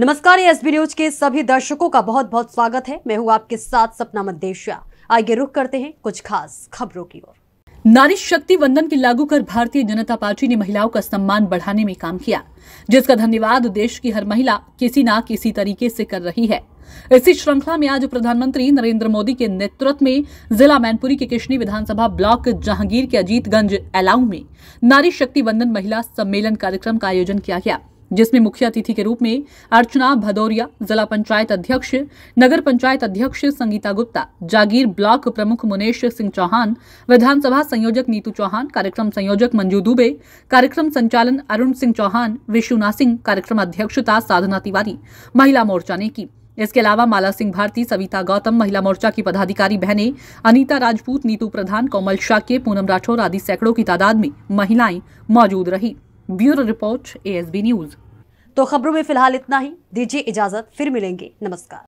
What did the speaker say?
नमस्कार SB news के सभी दर्शकों का बहुत बहुत स्वागत है मैं हूं आपके साथ सपना मद्देशिया आगे रुख करते हैं कुछ खास खबरों की ओर नारी शक्ति वंदन की लागू कर भारतीय जनता पार्टी ने महिलाओं का सम्मान बढ़ाने में काम किया जिसका धन्यवाद देश की हर महिला किसी ना किसी तरीके से कर रही है इसी श्रृंखला में आज प्रधानमंत्री नरेंद्र मोदी के नेतृत्व में जिला मैनपुरी के किशनी विधानसभा ब्लॉक जहांगीर के अजीतगंज एलाऊ में नारी शक्ति वंदन महिला सम्मेलन कार्यक्रम का आयोजन किया गया जिसमें मुख्य अतिथि के रूप में अर्चना भदौरिया जिला पंचायत अध्यक्ष नगर पंचायत अध्यक्ष संगीता गुप्ता जागीर ब्लॉक प्रमुख मुनेश सिंह चौहान विधानसभा संयोजक नीतू चौहान कार्यक्रम संयोजक मंजू दुबे कार्यक्रम संचालन अरुण सिंह चौहान विश्वनाथ सिंह कार्यक्रम अध्यक्षता साधना तिवारी महिला मोर्चा ने की इसके अलावा माला सिंह भारती सविता गौतम महिला मोर्चा की पदाधिकारी बहनें अनीता राजपूत नीतू प्रधान कोमल शाके पूनम राठौर आदि सैकड़ों की तादाद में महिलाएं मौजूद रहीं ब्यूरो रिपोर्ट एएसबी न्यूज तो खबरों में फिलहाल इतना ही दीजिए इजाजत फिर मिलेंगे नमस्कार